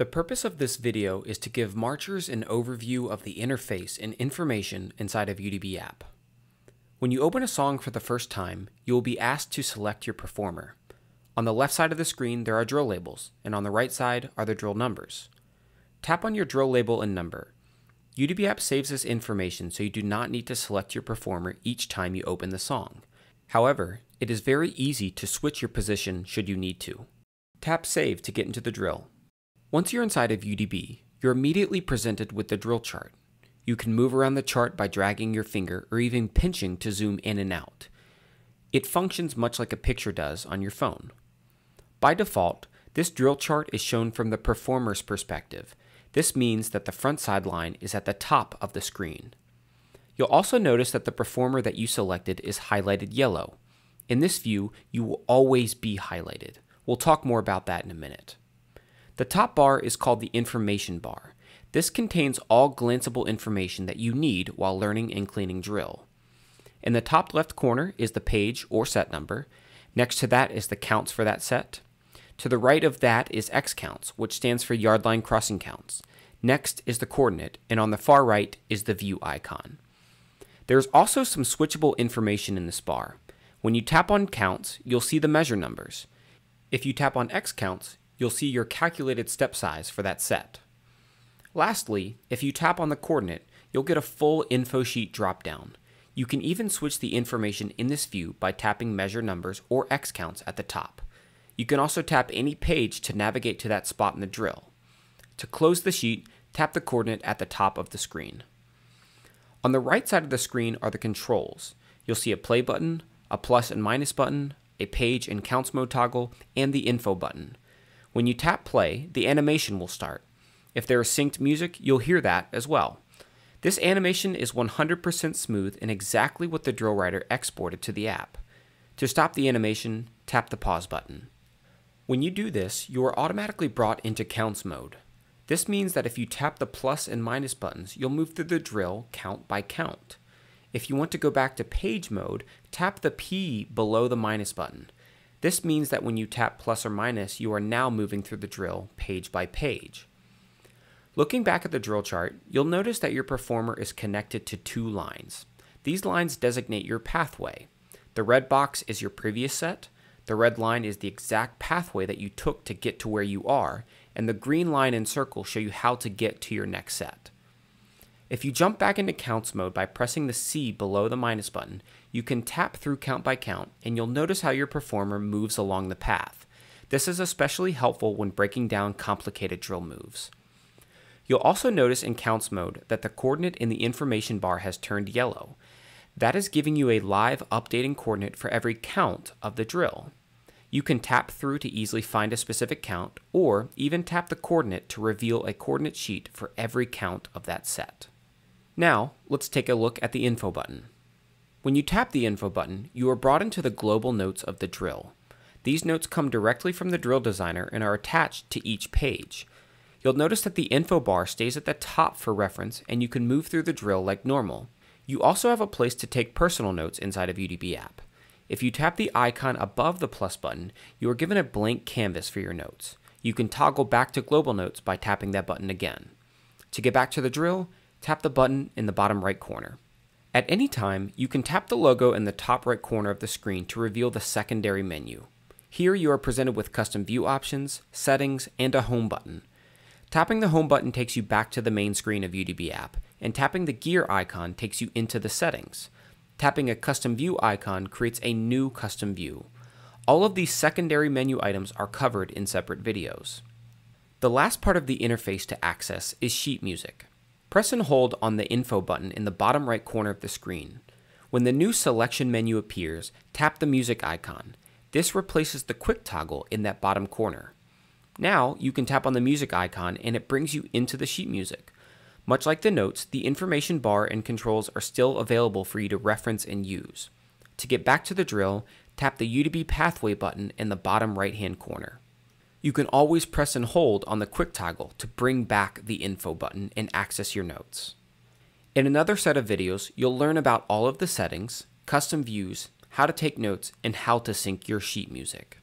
The purpose of this video is to give marchers an overview of the interface and information inside of UDB app. When you open a song for the first time, you will be asked to select your performer. On the left side of the screen, there are drill labels, and on the right side are the drill numbers. Tap on your drill label and number. UDB app saves this information so you do not need to select your performer each time you open the song. However, it is very easy to switch your position should you need to. Tap Save to get into the drill. Once you're inside of UDB, you're immediately presented with the drill chart. You can move around the chart by dragging your finger or even pinching to zoom in and out. It functions much like a picture does on your phone. By default, this drill chart is shown from the performer's perspective. This means that the front side line is at the top of the screen. You'll also notice that the performer that you selected is highlighted yellow. In this view, you will always be highlighted. We'll talk more about that in a minute. The top bar is called the information bar. This contains all glanceable information that you need while learning and cleaning drill. In the top left corner is the page or set number. Next to that is the counts for that set. To the right of that is X counts, which stands for yard line crossing counts. Next is the coordinate, and on the far right is the view icon. There's also some switchable information in this bar. When you tap on counts, you'll see the measure numbers. If you tap on X counts, you'll see your calculated step size for that set. Lastly, if you tap on the coordinate, you'll get a full info sheet dropdown. You can even switch the information in this view by tapping measure numbers or X counts at the top. You can also tap any page to navigate to that spot in the drill. To close the sheet, tap the coordinate at the top of the screen. On the right side of the screen are the controls. You'll see a play button, a plus and minus button, a page and counts mode toggle, and the info button. When you tap play, the animation will start. If there is synced music, you'll hear that as well. This animation is 100% smooth and exactly what the drill writer exported to the app. To stop the animation, tap the pause button. When you do this, you are automatically brought into counts mode. This means that if you tap the plus and minus buttons, you'll move through the drill count by count. If you want to go back to page mode, tap the P below the minus button. This means that when you tap plus or minus, you are now moving through the drill page by page. Looking back at the drill chart, you'll notice that your performer is connected to two lines. These lines designate your pathway. The red box is your previous set, the red line is the exact pathway that you took to get to where you are, and the green line and circle show you how to get to your next set. If you jump back into counts mode by pressing the C below the minus button, you can tap through count by count and you'll notice how your performer moves along the path. This is especially helpful when breaking down complicated drill moves. You'll also notice in counts mode that the coordinate in the information bar has turned yellow. That is giving you a live updating coordinate for every count of the drill. You can tap through to easily find a specific count, or even tap the coordinate to reveal a coordinate sheet for every count of that set. Now, let's take a look at the Info button. When you tap the Info button, you are brought into the global notes of the drill. These notes come directly from the drill designer and are attached to each page. You'll notice that the info bar stays at the top for reference and you can move through the drill like normal. You also have a place to take personal notes inside of UDB app. If you tap the icon above the plus button, you are given a blank canvas for your notes. You can toggle back to global notes by tapping that button again. To get back to the drill, tap the button in the bottom right corner. At any time, you can tap the logo in the top right corner of the screen to reveal the secondary menu. Here you are presented with custom view options, settings, and a home button. Tapping the home button takes you back to the main screen of UDB app, and tapping the gear icon takes you into the settings. Tapping a custom view icon creates a new custom view. All of these secondary menu items are covered in separate videos. The last part of the interface to access is sheet music. Press and hold on the Info button in the bottom right corner of the screen. When the new selection menu appears, tap the music icon. This replaces the quick toggle in that bottom corner. Now you can tap on the music icon and it brings you into the sheet music. Much like the notes, the information bar and controls are still available for you to reference and use. To get back to the drill, tap the UDB Pathway button in the bottom right hand corner. You can always press and hold on the quick toggle to bring back the info button and access your notes. In another set of videos, you'll learn about all of the settings, custom views, how to take notes, and how to sync your sheet music.